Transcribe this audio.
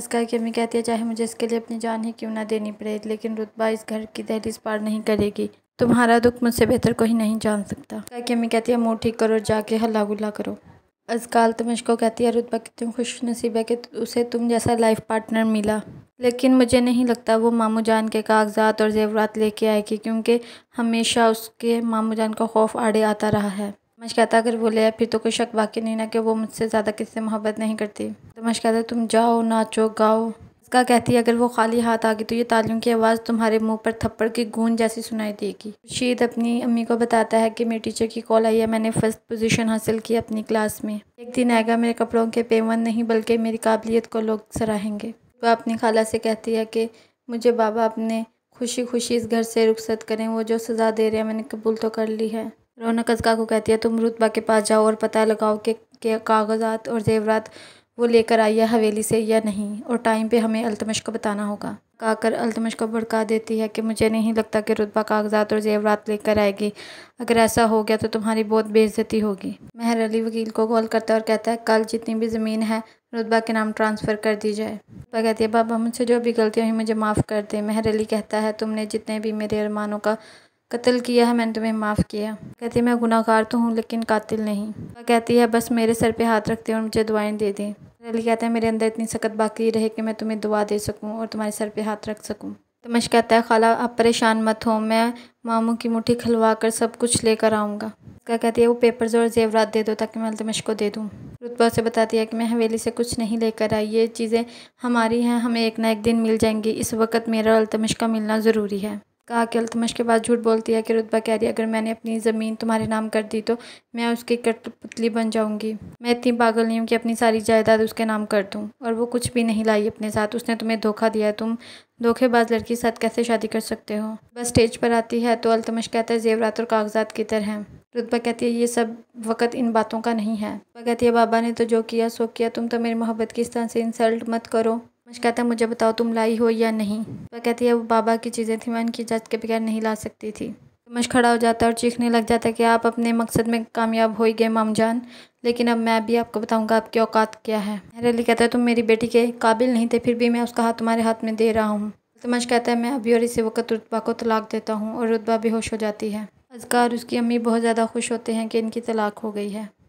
असगर की अम्मी कहती है चाहे मुझे इसके लिए अपनी जान ही क्यों ना देनी पड़े लेकिन रुतबा इस घर की दहलीज पार नहीं करेगी तुम्हारा दुख मुझसे बेहतर कोई नहीं जान सकता असगर की अम्मी कहती है मुँह ठीक करो जाके हल्ला गुल्ला करो अजकाल तो को कहती है रुतबा कितनी खुश नसीब है कि उसे तुम जैसा लाइफ पार्टनर मिला लेकिन मुझे नहीं लगता वो मामू जान के कागजात और जेवरात लेके आएगी क्योंकि हमेशा उसके मामू जान का खौफ आड़े आता रहा है कहता अगर बोले ले फिर तो कोई शक बाकी नहीं ना कि वो मुझसे ज़्यादा किससे मोहब्बत नहीं करती कहता तुम जाओ नाचो गाओ इसका कहती है अगर वो खाली हाथ आ गई तो ये तालियों की आवाज़ तुम्हारे मुंह पर थप्पड़ की गूंज जैसी सुनाई देगी शीद अपनी अम्मी को बताता है कि मेरी टीचर की कॉल आई है मैंने फर्स्ट पोजीशन हासिल की अपनी क्लास में एक दिन आएगा मेरे कपड़ों के पेवन नहीं बल्कि मेरी काबिलियत को लोग सराहेंगे वह तो अपनी खाला से कहती है कि मुझे बाबा अपने खुशी खुशी इस घर से रुख्सत करें वो जो सज़ा दे रहे हैं मैंने कबूल तो कर ली है रौनक अजगा को कहती है तुम रुतबा के पास जाओ और पता लगाओ कि कागजात और जेवरात वो लेकर आई है हवेली से या नहीं और टाइम पे हमें अल्तमश को बताना होगा काकर अल्तमश को भड़का देती है कि मुझे नहीं लगता कि रुतबा कागजात और जेवरात लेकर आएगी अगर ऐसा हो गया तो तुम्हारी बहुत बेइज्जती होगी महर अली वकील को कॉल करता है और कहता है कल जितनी भी ज़मीन है रुतबा के नाम ट्रांसफ़र कर दी जाए रुतबा कहती है बाबा मुझसे जो भी गलती हुई मुझे माफ़ कर दे महर अली कहता है तुमने जितने भी मेरे अरमानों का कत्ल किया है मैंने तुम्हें माफ़ किया कहती है मैं गुनाहगार तो हूँ लेकिन कातिल नहीं कहती है बस मेरे सर पे हाथ रखते और मुझे दुआएं दे दें अली कहता है मेरे अंदर इतनी सख्त बाकी रहे कि मैं तुम्हें दुआ दे सकूँ और तुम्हारे सर पे हाथ रख सकूँ तमश कहता है खाला आप परेशान मत हो मैं मामू की मुठ्ठी खुलवा कर सब कुछ लेकर आऊँगा क्या कहती है वो पेपर्स और जेवरात दे दो ताकि मैं अल्तमश को दे दूँ रुतबा से बताती है कि मैं हवेली से कुछ नहीं लेकर आई ये चीज़ें हमारी हैं हमें एक ना एक दिन मिल जाएंगी इस वक्त मेरा अल्तमश का मिलना ज़रूरी है कहा कि अल्तमश के बाद झूठ बोलती है कि रुतबा कह रही अगर मैंने अपनी ज़मीन तुम्हारे नाम कर दी तो मैं उसकी पुतली बन जाऊंगी मैं इतनी पागल नहीं हूँ कि अपनी सारी जायदाद उसके नाम कर दूँ और वो कुछ भी नहीं लाई अपने साथ उसने तुम्हें धोखा दिया तुम धोखेबाज लड़की के साथ कैसे शादी कर सकते हो बस स्टेज पर आती है तो अल्तमश कहता है जेवरात और कागजात की तरह रुतबा कहती है ये सब वक़्त इन बातों का नहीं है रुतबा कहती है बाबा ने तो जो किया सो किया तुम तो मेरी मोहब्बत की इस तरह से इंसल्ट मत करो मुझे कहता है मुझे बताओ तुम लाई हो या नहीं तो वह कहती है वो बाबा की चीज़ें थी मैं उनकी इजाज़त के बगैर नहीं ला सकती थी मुझ खड़ा हो जाता है और चीखने लग जाता कि आप अपने मकसद में कामयाब हो ही गए मामजान लेकिन अब मैं भी आपको बताऊंगा आपकी औकात क्या है हरेली कहता है तुम मेरी बेटी के काबिल नहीं थे फिर भी मैं उसका हाथ तुम्हारे हाथ में दे रहा हूँ समझ कहता है मैं अभी और इसी वक्त रुतबा को तलाक देता हूँ और रुतबा बेहोश हो जाती है अजकार उसकी अम्मी बहुत ज़्यादा खुश होते हैं कि इनकी तलाक हो गई है